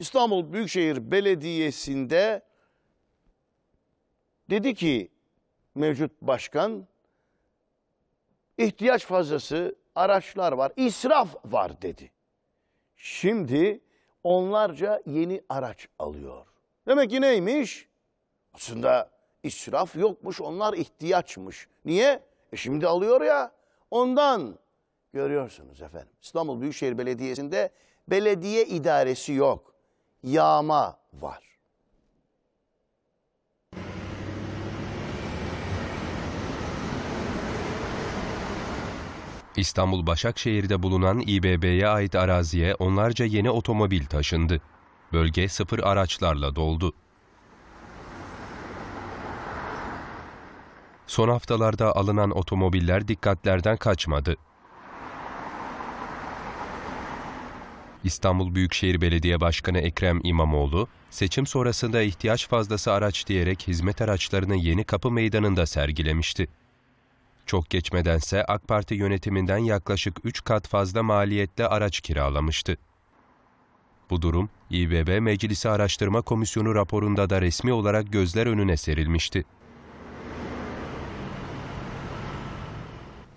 İstanbul Büyükşehir Belediyesi'nde dedi ki mevcut başkan ihtiyaç fazlası araçlar var, israf var dedi. Şimdi onlarca yeni araç alıyor. Demek ki neymiş? Aslında israf yokmuş, onlar ihtiyaçmış. Niye? E şimdi alıyor ya. Ondan görüyorsunuz efendim. İstanbul Büyükşehir Belediyesi'nde belediye idaresi yok yağma var. İstanbul Başakşehir'de bulunan İBB'ye ait araziye onlarca yeni otomobil taşındı. Bölge sıfır araçlarla doldu. Son haftalarda alınan otomobiller dikkatlerden kaçmadı. İstanbul Büyükşehir Belediye Başkanı Ekrem İmamoğlu, seçim sonrasında ihtiyaç fazlası araç diyerek hizmet araçlarını Yeni Kapı Meydanı'nda sergilemişti. Çok geçmedense AK Parti yönetiminden yaklaşık 3 kat fazla maliyetle araç kiralamıştı. Bu durum İBB Meclisi Araştırma Komisyonu raporunda da resmi olarak gözler önüne serilmişti.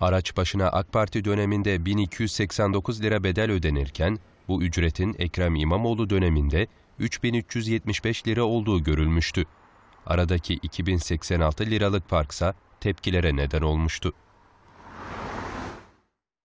Araç başına AK Parti döneminde 1289 lira bedel ödenirken bu ücretin Ekrem İmamoğlu döneminde 3375 lira olduğu görülmüştü. Aradaki 2086 liralık farksa tepkilere neden olmuştu.